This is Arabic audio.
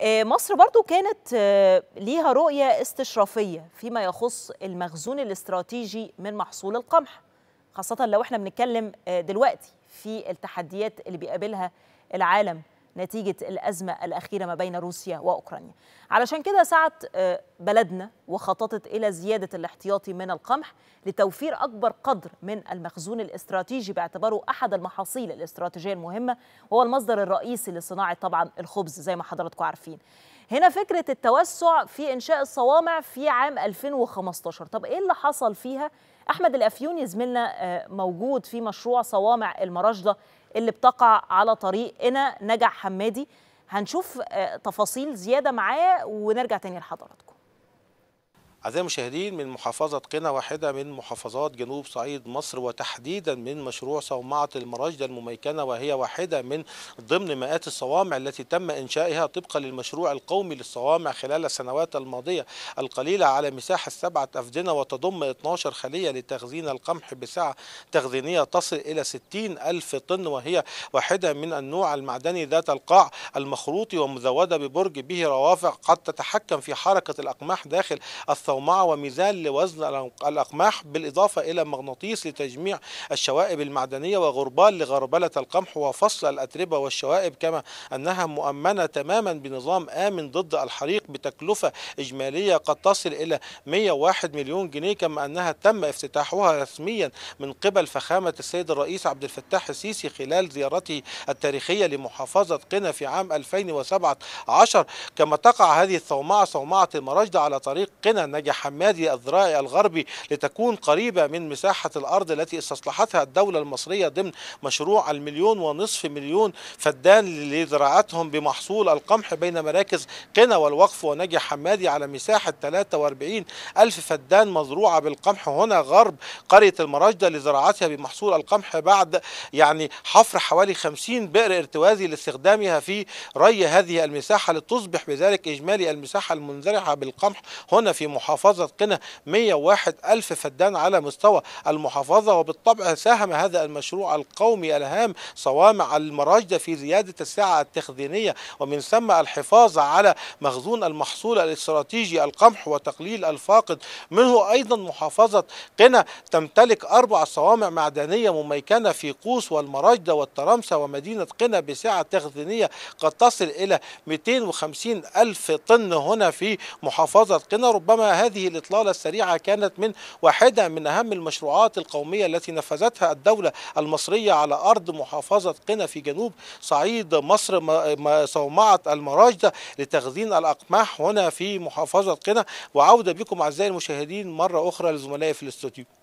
آه، مصر برضو كانت آه، ليها رؤية استشرافية فيما يخص المخزون الاستراتيجي من محصول القمح خاصة لو احنا بنتكلم آه، دلوقتي في التحديات اللي بيقابلها العالم نتيجة الأزمة الأخيرة ما بين روسيا وأوكرانيا علشان كده سعت آه، بلدنا وخططت إلى زيادة الاحتياطي من القمح لتوفير أكبر قدر من المخزون الاستراتيجي باعتباره أحد المحاصيل الاستراتيجية المهمة وهو المصدر الرئيسي لصناعة طبعا الخبز زي ما حضراتكم عارفين هنا فكرة التوسع في إنشاء الصوامع في عام 2015 طب إيه اللي حصل فيها؟ أحمد الأفيوني زميلنا آه، موجود في مشروع صوامع المراشدة اللي بتقع على طريقنا نجع حمادي هنشوف آه، تفاصيل زياده معاه ونرجع تاني لحضراتكم أعزائي المشاهدين من محافظة قنا واحدة من محافظات جنوب صعيد مصر وتحديدا من مشروع صومعة المراجدة المميكنة وهي واحدة من ضمن مئات الصوامع التي تم إنشائها طبقا للمشروع القومي للصوامع خلال السنوات الماضية القليلة على مساحة سبعة أفدنة وتضم 12 خلية لتخزين القمح بسعة تخزينية تصل إلى 60 ألف طن وهي واحدة من النوع المعدني ذات القاع المخروطي ومزودة ببرج به روافع قد تتحكم في حركة الأقماح داخل الصوامع صومعة وميزان لوزن الأقماح بالإضافة إلى مغناطيس لتجميع الشوائب المعدنية وغربال لغربلة القمح وفصل الأتربة والشوائب كما أنها مؤمنة تماما بنظام آمن ضد الحريق بتكلفة إجمالية قد تصل إلى 101 مليون جنيه كما أنها تم افتتاحها رسميا من قبل فخامة السيد الرئيس عبد الفتاح السيسي خلال زيارته التاريخية لمحافظة قنا في عام 2017 كما تقع هذه الصومعة صومعة المراجدة على طريق قنا نجد خرج حمادي الذراعي الغربي لتكون قريبة من مساحة الأرض التي استصلحتها الدولة المصرية ضمن مشروع المليون ونصف مليون فدان لزراعتهم بمحصول القمح بين مراكز قنا والوقف ونجي حمادي على مساحة 43 ألف فدان مزروعة بالقمح هنا غرب قرية المراجدة لزراعتها بمحصول القمح بعد يعني حفر حوالي 50 بئر ارتوازي لاستخدامها في ري هذه المساحة لتصبح بذلك إجمالي المساحة المنزرعة بالقمح هنا في محافظة محافظة قنا 101 ألف فدان على مستوى المحافظة وبالطبع ساهم هذا المشروع القومي الهام صوامع المراجدة في زيادة السعة التخزينية ومن ثم الحفاظ على مخزون المحصول الاستراتيجي القمح وتقليل الفاقد منه أيضا محافظة قنا تمتلك أربع صوامع معدنية مميكنة في قوس والمراجدة والترمسة ومدينة قنا بسعة تخزينية قد تصل إلى 250 ألف طن هنا في محافظة قنا ربما هذه الإطلالة السريعة كانت من واحدة من أهم المشروعات القومية التي نفذتها الدولة المصرية على أرض محافظة قنا في جنوب صعيد مصر صومعة المراجدة لتخزين الأقماح هنا في محافظة قنا وعودة بكم أعزائي المشاهدين مرة أخرى لزملائي في الاستوديو